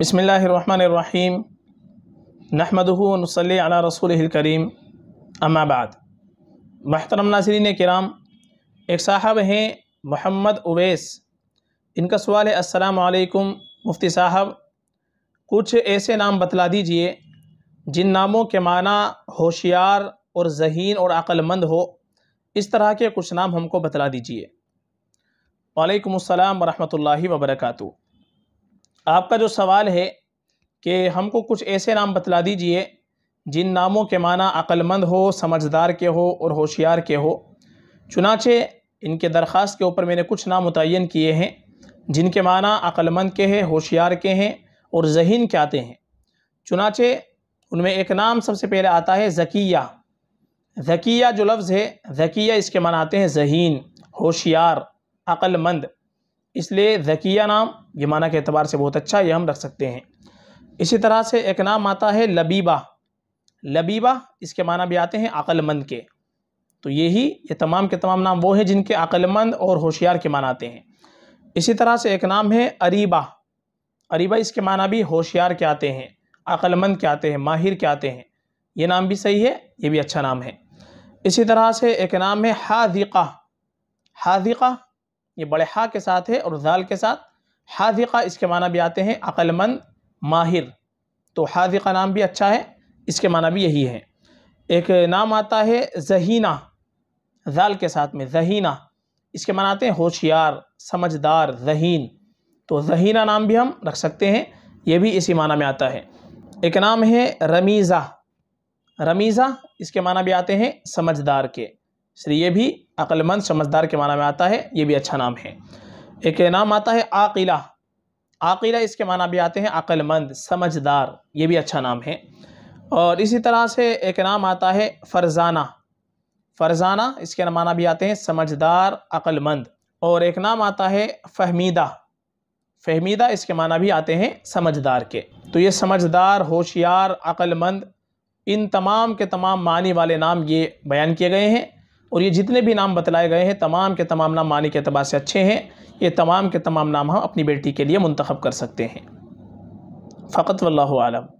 बसमीम नहमदनसल अला रसूल करीम अम्माबाद महतरम नाजरीन कराम एक साहब हैं मोहम्मद उवैस इनका सवाल है असलकम मुफ्ती साहब कुछ ऐसे नाम बतला दीजिए जिन नामों के माना होशियार और जहीन और अक्लमंद हो इस तरह के कुछ नाम हमको बतला दीजिए वालेकुम अस्सलाम वरहमतुल्लाहि वबरकू आपका जो सवाल है कि हमको कुछ ऐसे नाम बतला दीजिए जिन नामों के माना अक्लमंद हो समझदार के हो और होशियार के हो चुनाचे इनके दरख्वास्त के ऊपर मैंने कुछ नाम मुतन किए हैं जिनके माना अक्लमंद के हैं होशियार के हैं और जहन के आते हैं चुनाचे उनमें एक नाम सबसे पहले आता है जकिया जकिया जो लफ्ज़ है जकिया इसके माना आते हैं जहीन होशियार अक्लमंद इसलिए ज़किया नाम ये माना के अतबार से बहुत अच्छा ये हम रख सकते हैं इसी तरह से एक नाम आता है लबीबा लबीबा इसके माना भी आते हैं अक्लमंद के तो यही ये तमाम के तमाम नाम वो हैं जिनके अक्लमंद और होशियार के माना आते हैं इसी तरह से एक नाम है अरीबा अरीबा इसके माना भी होशियार के आते हैं अक्लमंद के आते हैं माहिर के आते हैं ये नाम भी सही है ये भी अच्छा नाम है इसी तरह से एक नाम है हाजिका हाजिका ये बड़े हा के साथ है और जाल के साथ हाजिका इसके माना भी आते हैं अक्लमंद माहिर तो हाजिका नाम भी अच्छा है इसके माना भी यही है एक नाम आता है जहीना जाल के साथ में जहीना इसके माना आते हैं होशियार समझदार जहीन तो जहीना नाम भी हम रख सकते हैं ये भी इसी माना में आता है एक नाम है रमीज़ा रमीज़ा इसके माना भी आते हैं समझदार के इसलिए ये भी अक्लमंद समझदार के माना में आता है ये भी अच्छा नाम है एक नाम आता है आकिला आकिला इसके माना भी आते हैं अक्लमंद समझदार ये भी अच्छा नाम है और इसी तरह से एक नाम आता है फरजाना फरजाना इसके माना भी आते हैं समझदार अक्लमंद और एक नाम आता है फहमीदा फहमीदा इसके माना भी आते हैं समझदार के तो ये समझदार होशियार अक्लमंद इन तमाम के तमाम मानी वाले नाम ये बयान किए गए हैं और ये जितने भी नाम बतलाए गए हैं तमाम के तमाम नाम मानी के अतबार से अच्छे हैं ये तमाम के तमाम नाम हम अपनी बेटी के लिए मंतखब कर सकते हैं फ़कत वल्लम